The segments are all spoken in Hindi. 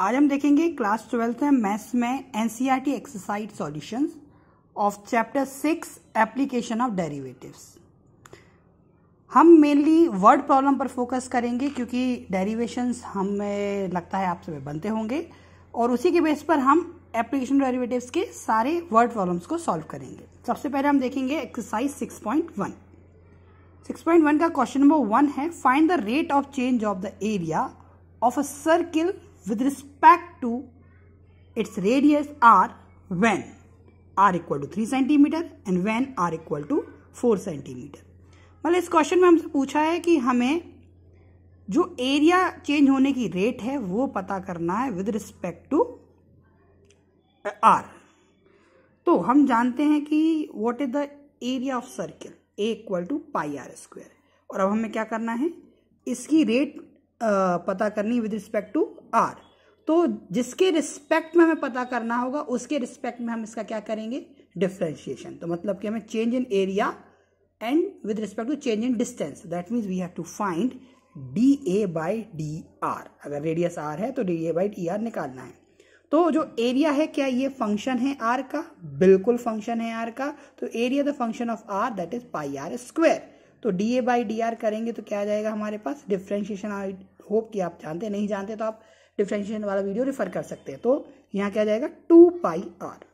आज हम देखेंगे क्लास ट्वेल्थ में मैथ्स में NCERT exercise solutions of chapter six application of derivatives हम मेनली वर्ड प्रॉब्लम पर फोकस करेंगे क्योंकि डेरिवेशंस हमें लगता है आप सब बनते होंगे और उसी के बेस पर हम एप्लीकेशन डेरिवेटिव्स के सारे वर्ड प्रॉब्लम्स को सॉल्व करेंगे सबसे पहले हम देखेंगे एक्सरसाइज पॉइंट 6.1 का क्वेश्चन नंबर वन है find the rate of change of the area of a circle with respect to its radius R when r equal to 3 centimetre and when r equal to 4 centimetre मतलब इस क्वेश्चन में हमसे पूछा है कि हमें जो एरिया चेंज होने की रेट है वो पता करना है विद रिस्पेक्ट टू आर तो हम जानते हैं कि what is the area of circle A equal to pi are square और अब हमें क्या करना है इसकी रेट पता करनी विद रिस्पेक्ट टू आर तो जिसके रिस्पेक्ट में हमें पता करना होगा उसके रिस्पेक्ट में हम इसका क्या करेंगे डिफ्रेंशिएशन तो मतलब कि हमें change in area and with respect to change in distance that means we have to find D A by D R अगर रेडियस आर है तो D A by D R निकालना है तो जो एरिया है क्या ये फंक्शन है आर का बिल्कुल फंक्शन है आर का तो area the function of R that is pi R square तो D A by D R करेंगे तो क्या आ जाएगा हमारे पास डिफ्रेंशिएशन होप कि आप जानते नहीं जानते तो आप डिफ्रेंशिएशन वाला वीडियो रिफर कर सकते हैं तो यहाँ क्या जाएगा टू पाई आर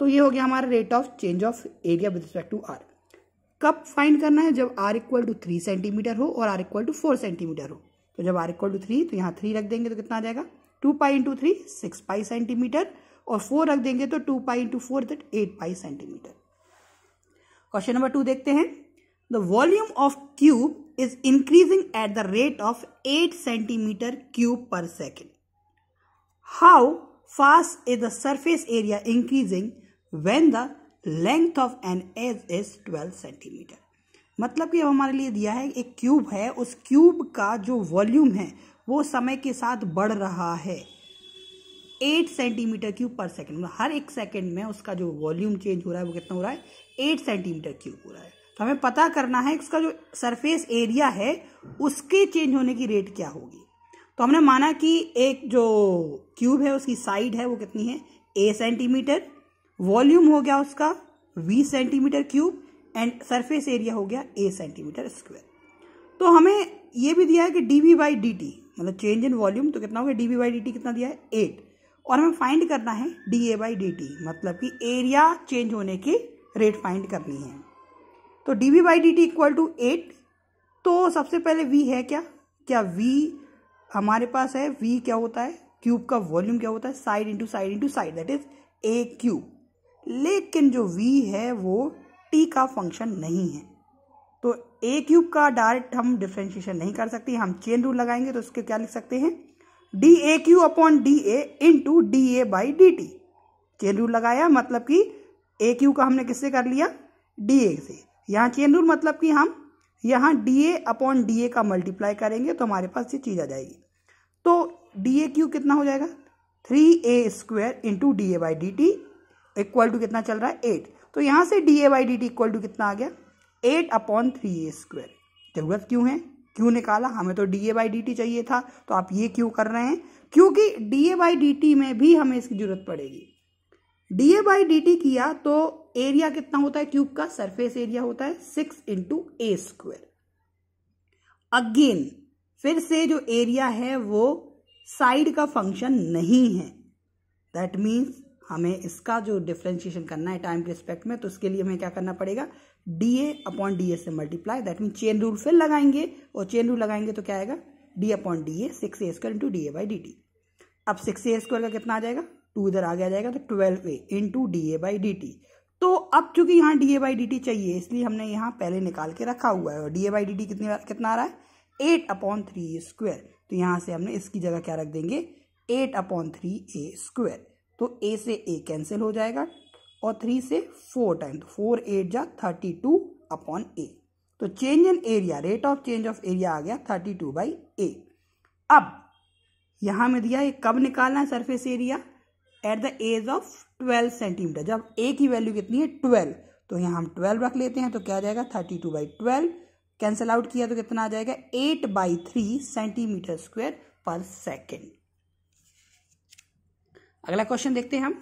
तो ये हो गया हमारा rate of change of area with respect to R कब फाइंड करना है जब are equal to three centimetre हो और R equal to four centimetre हो तो जब आर इक्वल टू थ्री तो यहाँ थ्री रख देंगे तो कितना आ जाएगा two pi into three six pi centimetre और फोर रख देंगे तो two pi into four that eight pi centimetre question number two देखते हैं the volume of cube is increasing at the rate of 8 centimetre cube per second. How fast is the surface area increasing when the length of an edge is twelve centimetre मतलब कि हमारे लिए दिया है एक क्यूब है उस क्यूब का जो वॉल्यूम है वो समय के साथ बढ़ रहा है eight centimetre cube per second मतलब हर एक सेकेंड में उसका जो वॉल्यूम चेंज हो रहा है वो कितना हो रहा है एट सेंटीमीटर क्यूब हो रहा है तो हमें पता करना है उसका जो सरफेस एरिया है उसके चेंज होने की रेट क्या होगी तो हमने माना कि एक जो क्यूब है उसकी साइड है वो कितनी है ए सेंटीमीटर वॉल्यूम हो गया उसका V centimetre cube and surface area हो गया ए सेंटीमीटर स्क्वायर तो हमें ये भी दिया है कि D we by D T मतलब चेंज इन वॉल्यूम तो कितना हो गया D we by D T कितना दिया है एट और हमें फाइंड करना है D A by D T मतलब कि एरिया चेंज होने की रेट फाइंड करनी है तो D we by D T equal to eight तो सबसे पहले वी है क्या क्या वी हमारे पास है वी क्या होता है क्यूब का वॉल्यूम क्या होता है side into side into side that is A cube लेकिन जो वी है वो टी का फंक्शन नहीं है तो ए क्यूब का डायरेक्ट हम डिफ्रेंशिएशन नहीं कर सकते हम चेन रूल लगाएंगे तो उसके क्या लिख सकते हैं D A cube upon D A into D A by D T chain rule लगाया मतलब कि ए क्यू का हमने किससे कर लिया डी ए से यहाँ चेन रूल मतलब कि हम यहाँ D A upon D A का मल्टीप्लाई करेंगे तो हमारे पास ये चीज़ आ जाएगी तो डी ए क्यू कितना हो जाएगा three A square into D A by D T equal to कितना चल रहा है एट तो यहाँ से D A by D T equal to कितना आ गया eight upon three A square ज़रूरत क्यों है क्यों निकाला हमें तो D A by D T चाहिए था तो आप ये क्यों कर रहे हैं क्योंकि D A by D T में भी हमें इसकी ज़रूरत पड़ेगी D A by D T किया तो एरिया कितना होता है क्यूब का सरफेस एरिया होता है six into A square again फिर से जो एरिया है वो साइड का फंक्शन नहीं है दैट मीन्स हमें इसका जो डिफ्रेंशिएशन करना है टाइम के रिस्पेक्ट में तो उसके लिए हमें क्या करना पड़ेगा D A upon D A से multiply that mean chain rule फिर लगाएंगे और चेन रूल लगाएंगे तो क्या आएगा D upon D A six A square into D A by D T अब सिक्स ए स्क्वायर का कितना आ जाएगा टू इधर आगे आ जाएगा तो twelve A into D A by D T तो अब चूंकि यहाँ D A by D T चाहिए इसलिए हमने यहाँ पहले निकाल के रखा हुआ है और D A by D T कितनी कितना आ रहा है एट अपॉन थ्री ए तो यहाँ से हमने इसकी जगह क्या रख देंगे eight upon three A square तो ए से ए कैंसिल हो जाएगा और थ्री से फोर टाइम तो फोर एट जा थर्टी टू अपॉन ए तो change in area rate of change of area आ गया थर्टी टू बाई ए अब यहाँ में दिया ये कब निकालना है surface area at the edge of twelve centimetre जब ए की वैल्यू कितनी है ट्वेल्व तो यहाँ हम ट्वेल्व रख लेते हैं तो क्या आ जाएगा thirty two by twelve cancel out किया तो कितना आ जाएगा eight by three centimetre square per second अगला क्वेश्चन देखते हैं हम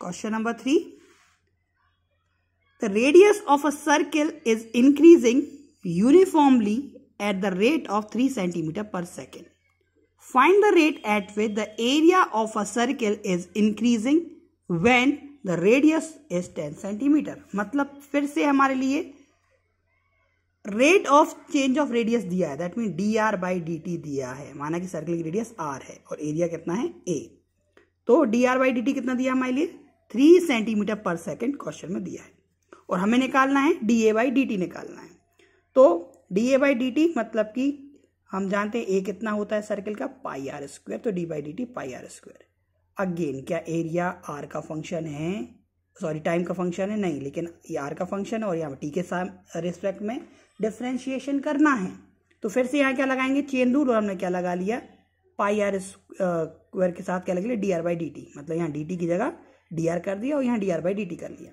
question number three the radius of a circle is increasing uniformly at the rate of three centimetre per second Find the rate at which the area of a circle is increasing when the radius is 10 centimetre मतलब फिर से हमारे लिए rate of change of radius दिया है that mean D R by D T दिया है माना कि सर्कल की रेडियस आर है और एरिया कितना है ए तो D R by D T कितना दिया हमारे लिए three centimetre per second question में दिया है और हमें निकालना है D A by D T निकालना है तो D A by D T मतलब कि हम जानते हैं ए कितना होता है सर्कल का पाई आर स्क्वायर तो D by D T pi are square again क्या एरिया आर का फंक्शन है सॉरी टाइम का फंक्शन है नहीं लेकिन ये आर का फंक्शन है और यहाँ टी के साथ रिस्पेक्ट में डिफ्रेंशिएशन करना है तो फिर से यहाँ क्या लगाएंगे चेन रूल और हमने क्या लगा लिया पाई आर स्क्वायर के साथ क्या लग लिया D R by D T मतलब यहाँ डी टी की जगह डी आर कर दिया और यहाँ D R by D T कर लिया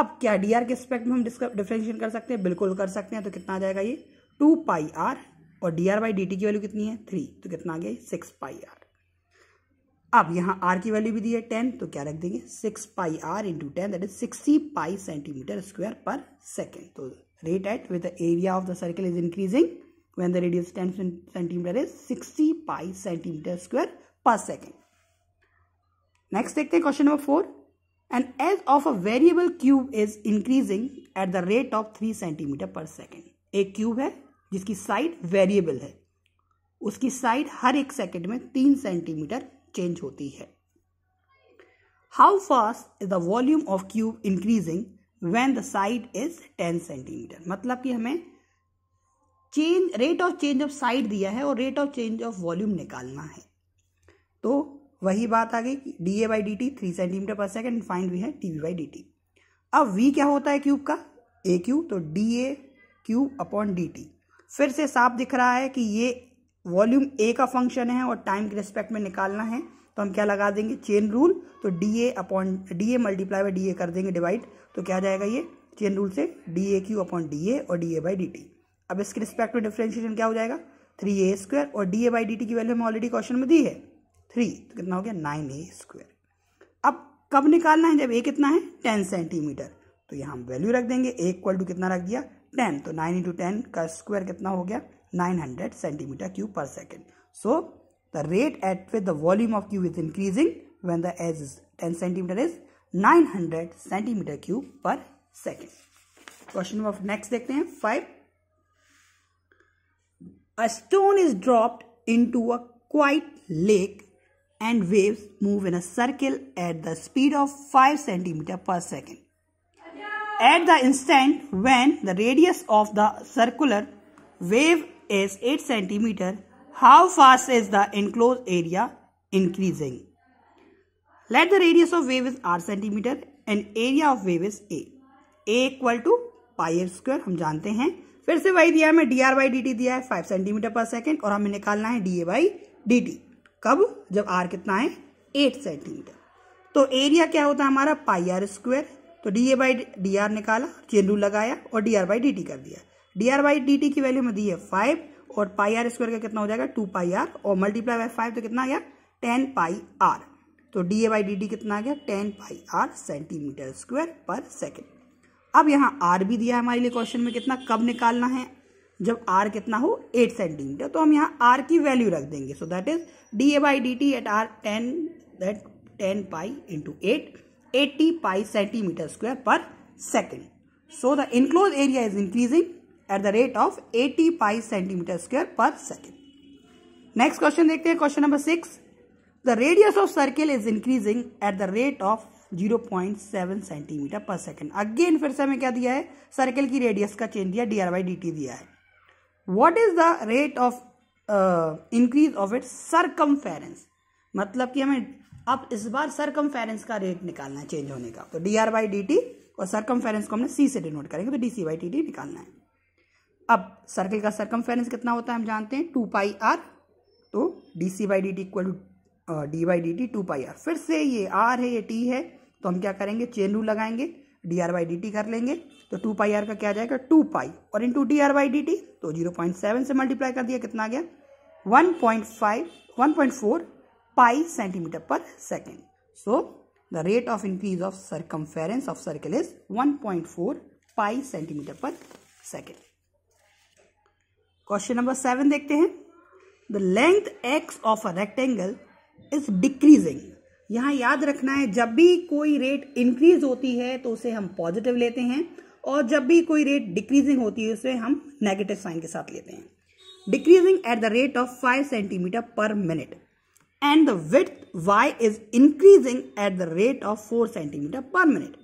अब क्या डी आर के रिस्पेक्ट में हम डिफ्रेंशिएशन कर सकते हैं बिल्कुल कर सकते हैं तो कितना आ जाएगा ये टू पाई आर और D R by D T की वैल्यू कितनी है थ्री तो कितना आ गया सिक्स पाई आर अब यहाँ आर की वैल्यू भी दी है टेन तो क्या रख देंगे six pi R into ten that is sixty pi centimetre square per second तो rate at with the area of the circle is increasing when the radius ten centimetre is sixty pi centimetre square per second next देखते हैं question number four and edge of a variable cube is increasing at the rate of three centimetre per second एक क्यूब है जिसकी साइड वेरिएबल है उसकी साइड हर एक सेकेंड में तीन सेंटीमीटर चेंज होती है how fast is the volume of cube increasing when the side is ten centimetre मतलब कि हमें change rate of change of side दिया है और rate of change of volume निकालना है तो वही बात आ गई कि D A by D T three centimetre per second find V है T V by D T अब वी क्या होता है क्यूब का ए क्यूब तो D A cube upon D T फिर से साफ दिख रहा है कि ये वॉल्यूम ए का फंक्शन है और टाइम के रिस्पेक्ट में निकालना है तो हम क्या लगा देंगे चेन रूल तो D A upon D A multiply by D A कर देंगे डिवाइड तो क्या जाएगा ये चेन रूल से D A cube upon D A और D A by D T अब इसके रिस्पेक्ट में डिफ्रेंशिएशन क्या हो जाएगा थ्री ए स्क्वायर और D A by D T की वैल्यू हमें ऑलरेडी क्वेश्चन में दी है थ्री तो कितना हो गया नाइन ए स्क्वायर अब कब निकालना है जब ए कितना है टेन सेंटीमीटर तो यहाँ हम वैल्यू रख देंगे ए इक्वल टू कितना रख दिया टेन तो नाइन इंटू टेन का स्क्वायर कितना हो गया nine hundred centimetre cube per second so the rate at with the volume of cube is increasing when the edge is ten centimetre is nine hundred centimetre cube per second question number next देखते हैं five a stone is dropped into a quiet lake and waves move in a circle at the speed of five centimetre per second at the instant when the radius of the circular wave is 8 centimeter, how fast is the enclosed area increasing? Let the radius of wave is r centimeter and area of wave is a. a equal to pi square हम जानते हैं फिर से वही दिया हमें D R by D T दिया है फाइव सेंटीमीटर पर सेकेंड और हमें निकालना है D A by D T कब जब आर कितना है एट सेंटीमीटर तो एरिया क्या होता है हमारा पाई आर स्क्वायर तो D A by D R निकाला चेन रूल लगाया और D R by D T कर दिया D R by D T की वैल्यू में दी है फाइव और पाई आर स्क्वायर का कितना हो जाएगा टू पाई आर और मल्टीप्लाई बाय फाइव तो कितना आ गया टेन पाई आर तो D A by D T कितना आ गया ten pi R centimetre square per second अब यहाँ आर भी दिया है हमारे लिए क्वेश्चन में कितना कब निकालना है जब आर कितना हो एट सेंटीमीटर तो हम यहाँ आर की वैल्यू रख देंगे so that is D A by D T at R ten that ten pi into eight eighty pi centimetre square per second so the enclose area is increasing at the rate of 80 pi centimetre square per second next question देखते हैं question number six the radius of circle is increasing at the rate of 0.7 centimetre per second again फिर से हमें क्या दिया है सर्किल की रेडियस का चेंज दिया D R by D T दिया है what is the rate of increase of it circum मतलब कि हमें अब इस बार सरकम का रेट निकालना है चेंज होने का तो D R by D T और सरकम को हमने सी से डिनोट करेंगे तो D C by T T निकालना है अब सर्कल का सरकम कितना होता है हम जानते हैं टू पाई आर तो D C by D T equal to D by D T two pi R फिर से ये आर है ये टी है तो हम क्या करेंगे चेन रूल लगाएंगे D R by D T कर लेंगे तो टू पाई आर का क्या जाएगा टू पाई और into D R by D T तो जीरो पॉइंट सेवन से मल्टीप्लाई कर दिया कितना आ गया one point five one point four pi centimeter per second. So the rate of increase of circumference of circle is 1.4 pi centimetre per second question number seven देखते हैं the length X of a rectangle is decreasing यहां याद रखना है जब भी कोई रेट इंक्रीज होती है तो उसे हम पॉजिटिव लेते हैं और जब भी कोई रेट डिक्रीजिंग होती है उसे हम नेगेटिव साइन के साथ लेते हैं decreasing at the rate of five centimetre per minute and the width y is increasing at the rate of 4 cm per minute.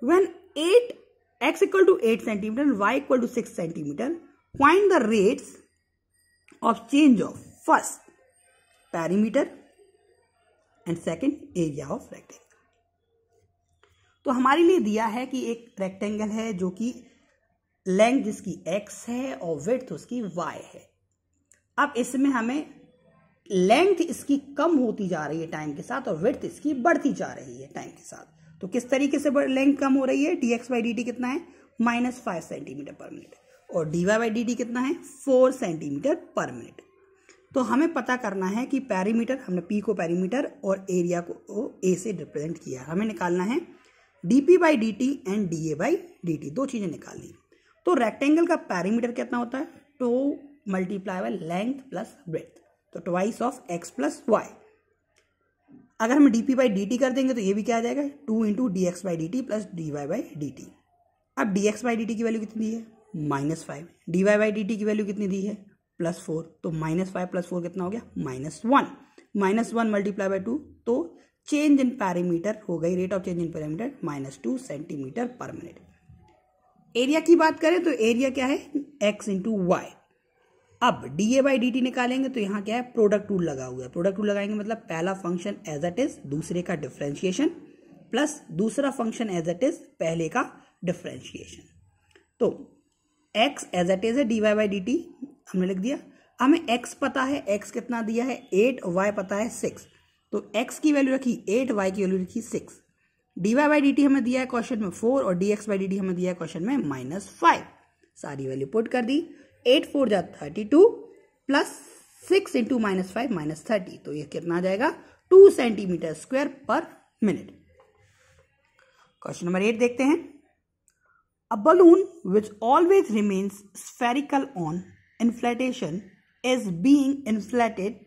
When 8 x equal to 8 cm and y equal to 6 cm, find the rates of change of first perimeter and second area of rectangle. तो हमारे लिए दिया है कि एक रेक्टेंगल है जो कि लेंथ जिसकी x है और विथ उसकी y है अब इसमें हमें लेंथ इसकी कम होती जा रही है टाइम के साथ और विर्थ इसकी बढ़ती जा रही है टाइम के साथ तो किस तरीके से लेंथ कम हो रही है D X by D T कितना है minus five centimetre per minute और D Y by D T कितना है फोर सेंटीमीटर पर मिनट तो हमें पता करना है कि पैरीमीटर हमने पी को पैरीमीटर और एरिया को ए से रिप्रेजेंट किया हमें निकालना है D P by D T and D A by D T दो चीज़ें निकालनी तो रेक्टेंगल का पैरीमीटर कितना होता है two multiply by length plus breadth तो twice of X plus Y अगर हम D P by D T कर देंगे तो ये भी क्या आ जाएगा two into D X by D T plus D Y by D T अब D X by D T की वैल्यू कितनी है minus five D Y by D T की वैल्यू कितनी दी है प्लस फोर तो माइनस फाइव प्लस फोर कितना हो गया minus one minus one multiply by two तो चेंज इन पैरामीटर हो गई rate of change in parameter minus two centimetre per minute area की बात करें तो एरिया क्या है एक्स इंटू वाई अब D A by D T निकालेंगे तो यहाँ क्या है प्रोडक्ट रूल लगा हुआ है प्रोडक्ट रूल लगाएंगे मतलब पहला फंक्शन एज एट इज दूसरे का डिफ्रेंशिएशन प्लस दूसरा फंक्शन एज एट इज पहले का डिफ्रेंशिएशन तो x एज एट इज है D Y by D T हमने लिख दिया हमें x पता है x कितना दिया है एट y पता है सिक्स तो x की वैल्यू रखी एट y की वैल्यू रखी six D Y by D T हमें दिया है क्वेश्चन में फोर और D X by D T हमें दिया है क्वेश्चन में माइनस फाइव सारी वैल्यू पुट कर दी एट फोर जा thirty two plus six into minus five minus thirty तो ये कितना आ जाएगा two centimetre square per minute question number eight देखते हैं a balloon which always remains spherical on inflation is being inflated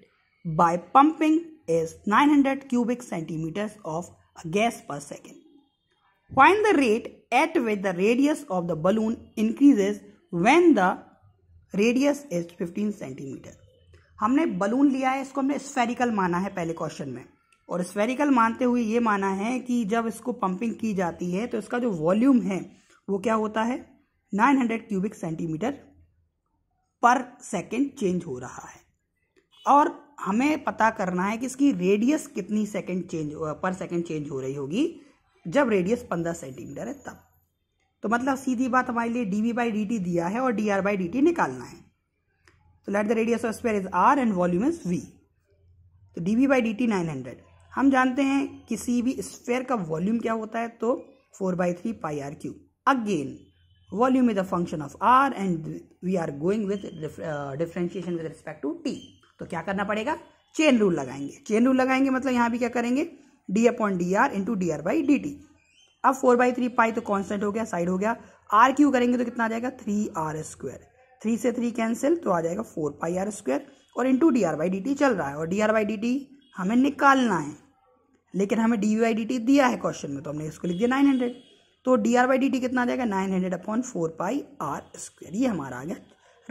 by pumping is 900 cubic centimeters of a gas per second find the rate at with the radius of the balloon increases when the radius is 15 centimetre हमने बलून लिया है इसको हमने स्फेरिकल माना है पहले क्वेश्चन में और स्फेरिकल मानते हुए ये माना है कि जब इसको पंपिंग की जाती है तो इसका जो वॉल्यूम है वो क्या होता है 900 cubic centimetre per second change हो रहा है और हमें पता करना है कि इसकी रेडियस कितनी second change per second change हो रही होगी जब रेडियस 15 सेंटीमीटर है तब तो मतलब सीधी बात हमारे लिए D we by D T दिया है और D R by D T निकालना है तो let the radius of square is R and volume is V तो D we by D T nine hundred हम जानते हैं किसी भी स्क्वायर का वॉल्यूम क्या होता है तो four by three pi are cube again volume is a function of are and we are going with differentiation with respect to T तो क्या करना पड़ेगा चेन रूल लगाएंगे चेन रूल लगाएंगे मतलब यहाँ भी क्या करेंगे D upon D R into D R by D T अब फोर बाई थ्री पाई तो कॉन्स्टेंट हो गया साइड हो गया आर क्यू करेंगे तो कितना आ जाएगा थ्री आर स्क्वायर थ्री से थ्री कैंसिल तो आ जाएगा फोर पाई आर स्क्वायर और into D R by D T चल रहा है और D R by D T हमें निकालना है लेकिन हमें डी वाई डी टी दिया है क्वेश्चन में तो हमने इसको लिख दिया नाइन हंड्रेड तो D R by D T कितना आ जाएगा nine hundred upon four pi are square ये हमारा आ गया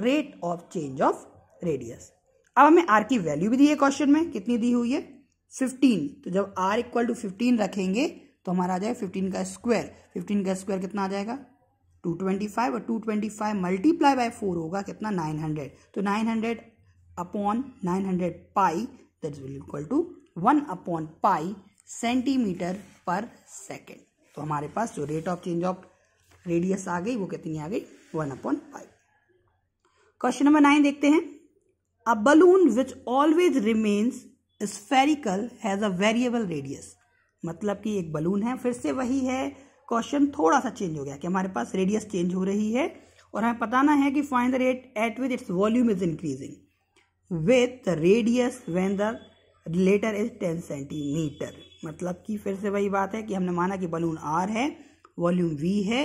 rate of change of radius अब हमें आर की वैल्यू भी दी है क्वेश्चन में कितनी दी हुई है फिफ्टीन तो जब आर इक्वल टू फिफ्टीन रखेंगे तो हमारा आ जाएगा फिफ्टीन का स्क्वायर फिफ्टीन का स्क्वायर कितना आ जाएगा टू ट्वेंटी फाइव और two twenty five multiply by four होगा कितना नाइन हंड्रेड तो nine hundred upon nine hundred pi that will equal to one upon pi centimetre per second तो हमारे पास जो rate of change of radius आ गई वो कितनी आ गई one upon pi question number nine देखते हैं a balloon which always remains spherical has a variable radius मतलब कि एक बलून है फिर से वही है क्वेश्चन थोड़ा सा चेंज हो गया कि हमारे पास रेडियस चेंज हो रही है और हमें बताना है कि find the rate at which its volume is increasing with radius when the latter is ten centimetre मतलब कि फिर से वही बात है कि हमने माना कि बलून आर है वॉल्यूम वी है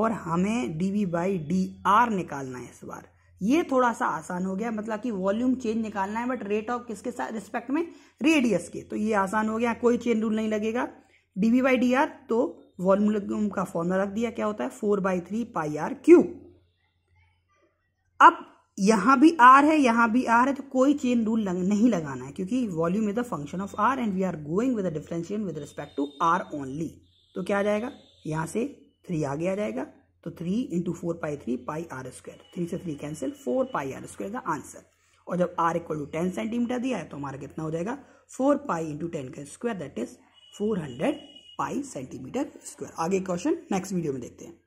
और हमें d we by D R निकालना है इस बार ये थोड़ा सा आसान हो गया मतलब कि वॉल्यूम चेंज निकालना है बट रेट ऑफ किसके साथ रिस्पेक्ट में रेडियस के तो ये आसान हो गया कोई चेन रूल नहीं लगेगा डीवी बाई डी आर तो वॉल्यूम का फॉर्मूला रख दिया क्या होता है four by three pi are cube अब यहां भी आर है यहां भी आर है तो कोई चेन रूल लग, नहीं लगाना है क्योंकि volume is the function of are and we are going with differentiation with respect to r only तो क्या आ जाएगा यहां से थ्री आगे आ जाएगा तो three into four pi three pi are square three से three cancel four pi are square का आंसर और जब are equal to ten centimetre दिया है तो हमारा कितना हो जाएगा फोर पाई इंटू टेन का square that is four hundred pi centimetre square आगे क्वेश्चन नेक्स्ट वीडियो में देखते हैं